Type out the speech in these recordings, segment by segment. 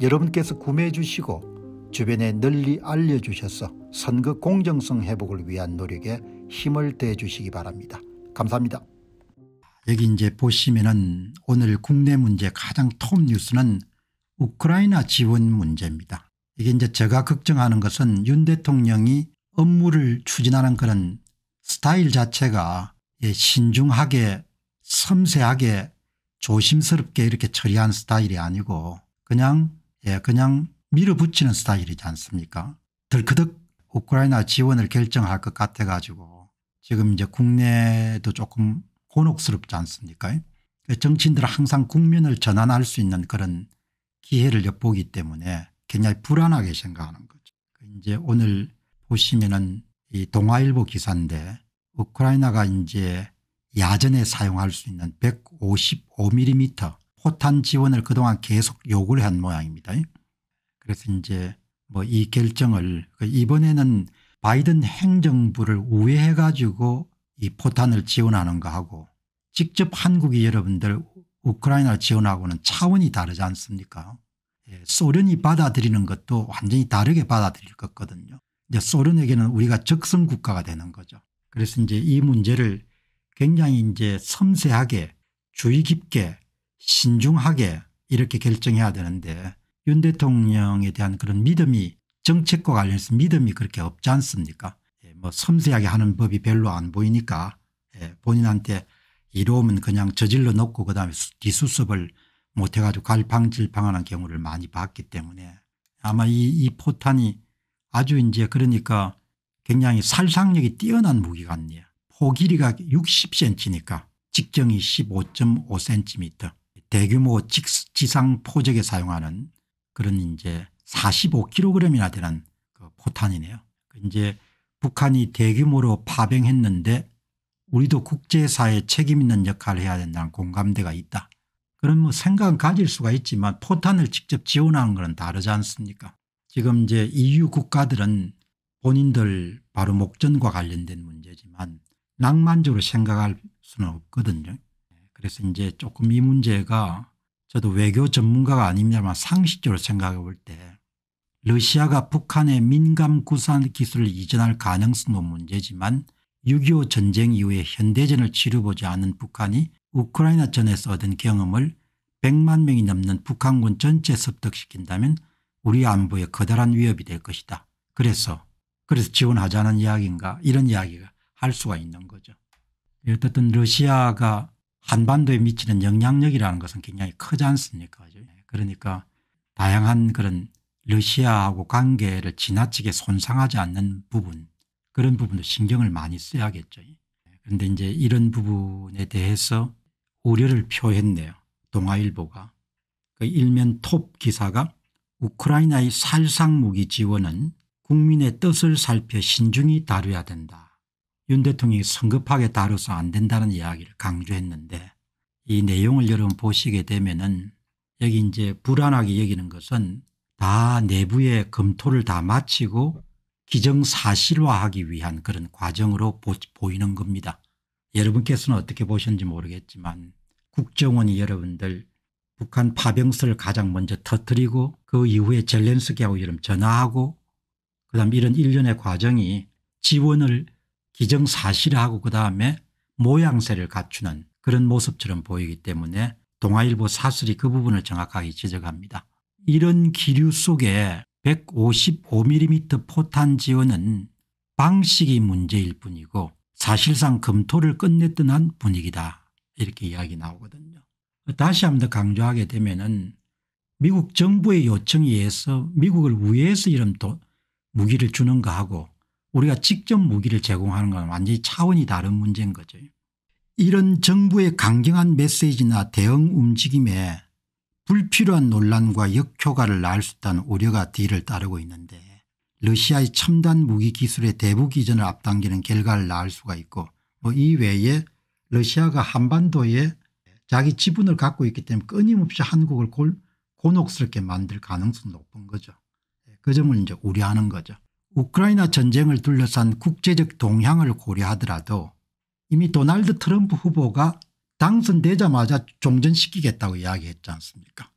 여러분께서 구매해 주시고 주변에 널리 알려주셔서 선거 공정성 회복을 위한 노력에 힘을 대 주시기 바랍니다. 감사합니다. 여기 이제 보시면은 오늘 국내 문제 가장 톱 뉴스는 우크라이나 지원 문제입니다. 이게 이제 제가 걱정하는 것은 윤 대통령이 업무를 추진하는 그런 스타일 자체가 예, 신중하게 섬세하게 조심스럽게 이렇게 처리한 스타일이 아니고 그냥 예, 그냥 밀어붙이는 스타일이지 않습니까 덜그덕 우크라이나 지원을 결정할 것 같아 가지고 지금 이제 국내도 조금 곤혹스럽지 않습니까 예, 정치인들은 항상 국면을 전환할 수 있는 그런 기회를 엿보기 때문에 굉장히 불안하게 생각하는 거죠. 그 이제 오늘 보시면은 이 동아일보 기사인데 우크라이나가 이제 야전에 사용할 수 있는 155mm 포탄 지원을 그동안 계속 요구를 한 모양입니다. 그래서 이제 뭐 이 결정을 그 이번에는 바이든 행정부를 우회해 가지고 이 포탄을 지원하는 거하고 직접 한국이 여러분들 우크라이나 지원하고는 차원이 다르지 않습니까 예, 소련이 받아들이는 것도 완전히 다르게 받아들일 거거든요. 이제 소련에게는 우리가 적성 국가가 되는 거죠. 그래서 이제 이 문제를 굉장히 이제 섬세하게 주의 깊게 신중하게 이렇게 결정해야 되는데 윤 대통령에 대한 그런 믿음이 정책과 관련해서 믿음이 그렇게 없지 않습니까 예, 뭐 섬세하게 하는 법이 별로 안 보이니까 예, 본인한테 이로움은 그냥 저질러 놓고 그다음에 뒤수습을 못해 가지고 갈팡질팡하는 경우를 많이 봤기 때문에 아마 이, 이 포탄이 아주 이제 그러니까 굉장히 살상력이 뛰어난 무기 같네요. 포 그 길이가 60cm니까 직경이 15.5cm 대규모 지상 포적에 사용하는 그런 이제 45kg이나 되는 그 포탄이네요. 그 이제 북한이 대규모로 파병했는데 우리도 국제사회 책임 있는 역할을 해야 된다는 공감대가 있다. 그런 뭐 생각은 가질 수가 있지만 포탄을 직접 지원하는 건 다르지 않습니까 지금 이제 EU 국가들은 본인들 바로 목전과 관련된 문제지만 낭만적으로 생각할 수는 없거든요. 그래서 이제 조금 이 문제가 저도 외교 전문가가 아닙니다만 상식적으로 생각해 볼 때 러시아가 북한의 민감 구산 기술을 이전할 가능성도 문제지만 6.25 전쟁 이후에 현대전을 치르보지 않은 북한이 우크라이나 전에서 얻은 경험을 100만 명이 넘는 북한군 전체 습득시킨다면 우리 안보에 커다란 위협이 될 것이다. 그래서 그래서 지원하자는 이야기인가 이런 이야기가 할 수가 있는 거죠. 어쨌든 러시아가 한반도에 미치는 영향력이라는 것은 굉장히 크지 않습니까? 예. 그러니까 다양한 그런 러시아하고 관계를 지나치게 손상하지 않는 부분 그런 부분도 신경을 많이 써야겠죠. 예. 그런데 이제 이런 부분에 대해서 우려를 표했네요. 동아일보가. 그 일면 톱 기사가 우크라이나의 살상 무기 지원은 국민의 뜻을 살펴 신중히 다뤄야 된다. 윤 대통령이 성급하게 다뤄서 안 된다는 이야기를 강조했는데 이 내용을 여러분 보시게 되면은 여기 이제 불안하게 여기는 것은 다 내부의 검토를 다 마치고 기정사실화하기 위한 그런 과정으로 보, 보이는 겁니다. 여러분께서는 어떻게 보셨는지 모르겠지만 국정원이 여러분들 북한 파병설을 가장 먼저 터뜨리고 그 이후에 젤렌스키하고 이름 전화하고 그다음 이런 일련의 과정이 지원을 기정사실화하고 그다음에 모양새를 갖추는 그런 모습처럼 보이기 때문에 동아일보 사설이 그 부분을 정확하게 지적합니다. 이런 기류 속에 155mm 포탄 지원은 방식이 문제일 뿐이고 사실상 검토를 끝냈던 한 분위기다 이렇게 이야기 나오거든요. 다시 한번 더 강조하게 되면 은 미국 정부의 요청에 의해서 미국을 위해서 이런 도, 무기를 주는가 하고 우리가 직접 무기를 제공하는 건 완전히 차원이 다른 문제인 거죠. 이런 정부의 강경한 메시지나 대응 움직임에 불필요한 논란과 역효과를 낳을 수 있다는 우려가 뒤를 따르고 있는데 러시아의 첨단 무기 기술의 대북 이전을 앞당기는 결과를 낳을 수가 있고 뭐 이외에 러시아가 한반도에 자기 지분을 갖고 있기 때문에 끊임없이 한국을 곤혹스럽게 만들 가능성이 높은 거죠. 그 점을 이제 우려하는 거죠. 우크라이나 전쟁을 둘러싼 국제적 동향을 고려하더라도 이미 도널드 트럼프 후보가 당선되자마자 종전시키겠다고 이야기했지 않습니까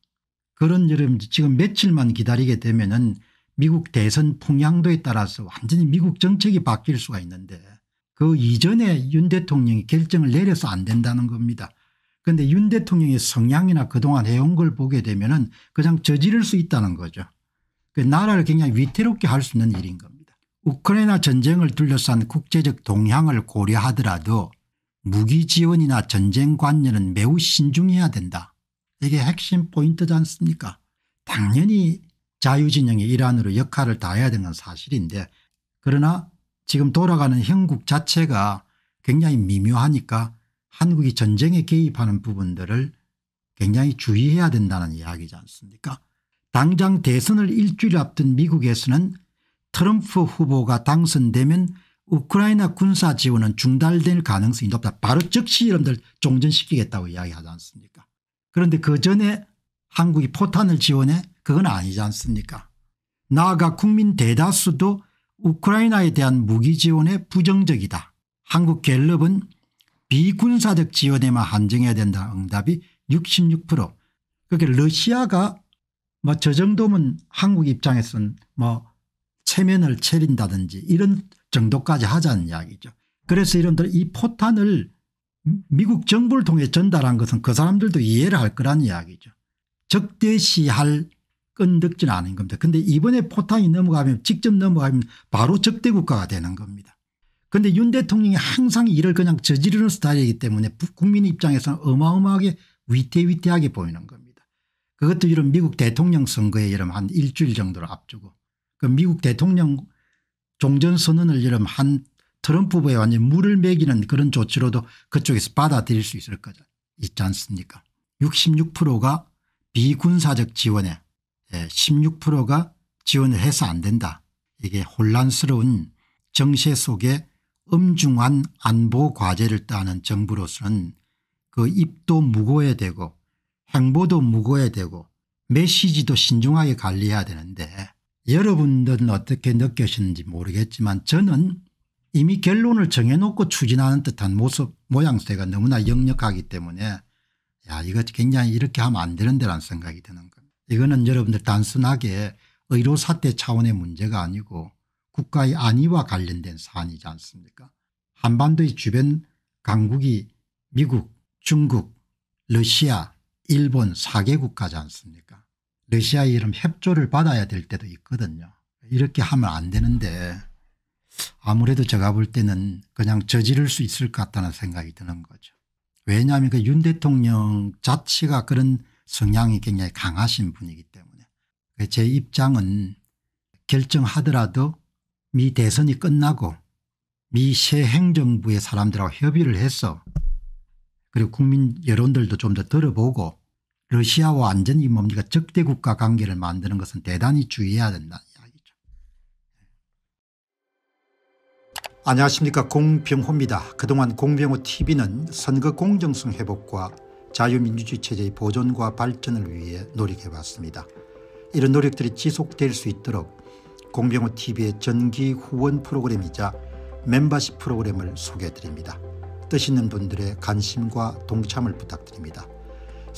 그런 여름 지금 며칠만 기다리게 되면 은 미국 대선 풍향도에 따라서 완전히 미국 정책이 바뀔 수가 있는데 그 이전에 윤 대통령이 결정을 내려서 안 된다는 겁니다. 그런데 윤 대통령의 성향이나 그동안 해온 걸 보게 되면 은 그냥 저지를 수 있다는 거죠. 그 나라를 굉장히 위태롭게 할 수 있는 일인 겁니다. 우크라이나 전쟁을 둘러싼 국제적 동향을 고려하더라도 무기 지원이나 전쟁 관여은 매우 신중해야 된다. 이게 핵심 포인트지 않습니까 당연히 자유진영의 일환으로 역할을 다해야 되는 건 사실인데 그러나 지금 돌아가는 형국 자체가 굉장히 미묘하니까 한국이 전쟁에 개입하는 부분들을 굉장히 주의해야 된다는 이야기지 않습니까 당장 대선을 일주일 앞둔 미국에서는 트럼프 후보가 당선되면 우크라이나 군사 지원은 중단될 가능성이 높다. 바로 즉시 여러분들 종전시키겠다고 이야기하지 않습니까 그런데 그 전에 한국이 포탄을 지원해 그건 아니지 않습니까 나아가 국민 대다수도 우크라이나에 대한 무기 지원에 부정적이다. 한국 갤럽은 비군사적 지원에만 한정해야 된다 응답이 66%그러니 러시아가 뭐 저 정도면 한국 입장에서는 뭐 체면을 체린다든지 이런 정도까지 하자는 이야기죠. 그래서 이런들 이 포탄을 미국 정부를 통해 전달한 것은 그 사람들도 이해를 할 거란 이야기죠. 적대시할 끈덕지는 아닌 겁니다. 그런데 이번에 포탄이 넘어가면 직접 넘어가면 바로 적대국가가 되는 겁니다. 그런데 윤 대통령이 항상 일을 그냥 저지르는 스타일이기 때문에 국민 입장에서는 어마어마하게 위태위태하게 보이는 겁니다. 그것도 이런 미국 대통령 선거에 이런 한 일주일 정도를 앞두고 그 미국 대통령 종전선언을 이름 한 트럼프 부보에 완전 물을 먹이는 그런 조치로도 그쪽에서 받아들일 수 있을 거죠. 있지 않습니까 66%가 비군사적 지원에 16%가 예, 지원을 해서 안 된다. 이게 혼란스러운 정세 속에 엄중한 안보 과제를 따는 정부로서는 그 입도 무거워야 되고 행보도 무거워야 되고 메시지도 신중하게 관리해야 되는데 여러분들은 어떻게 느껴시는지 모르겠지만 저는 이미 결론을 정해놓고 추진하는 듯한 모습 모양새가 너무나 역력하기 때문에 야 이거 굉장히 이렇게 하면 안 되는데라는 생각이 드는 겁니다. 이거는 여러분들 단순하게 의료사태 차원의 문제가 아니고 국가의 안위와 관련된 사안이지 않습니까 한반도의 주변 강국이 미국 중국 러시아 일본 4개 국가지 않습니까 러시아 이름 협조를 받아야 될 때도 있거든요. 이렇게 하면 안 되는데 아무래도 제가 볼 때는 그냥 저지를 수 있을 것 같다는 생각이 드는 거죠. 왜냐하면 그 윤 대통령 자체가 그런 성향이 굉장히 강하신 분이기 때문에 제 입장은 결정하더라도 미 대선이 끝나고 미 새 행정부의 사람들하고 협의를 해서 그리고 국민 여론들도 좀 더 들어보고 러시아와 완전히 뭡니까 적대국가 관계를 만드는 것은 대단히 주의해야 된다는 이야기죠. 안녕하십니까 공병호입니다. 그동안 공병호 tv는 선거 공정성 회복과 자유민주주의 체제의 보존과 발전을 위해 노력해왔습니다. 이런 노력들이 지속될 수 있도록 공병호 tv의 전기 후원 프로그램이자 멤버십 프로그램을 소개해드립니다. 뜻 있는 분들의 관심과 동참을 부탁드립니다.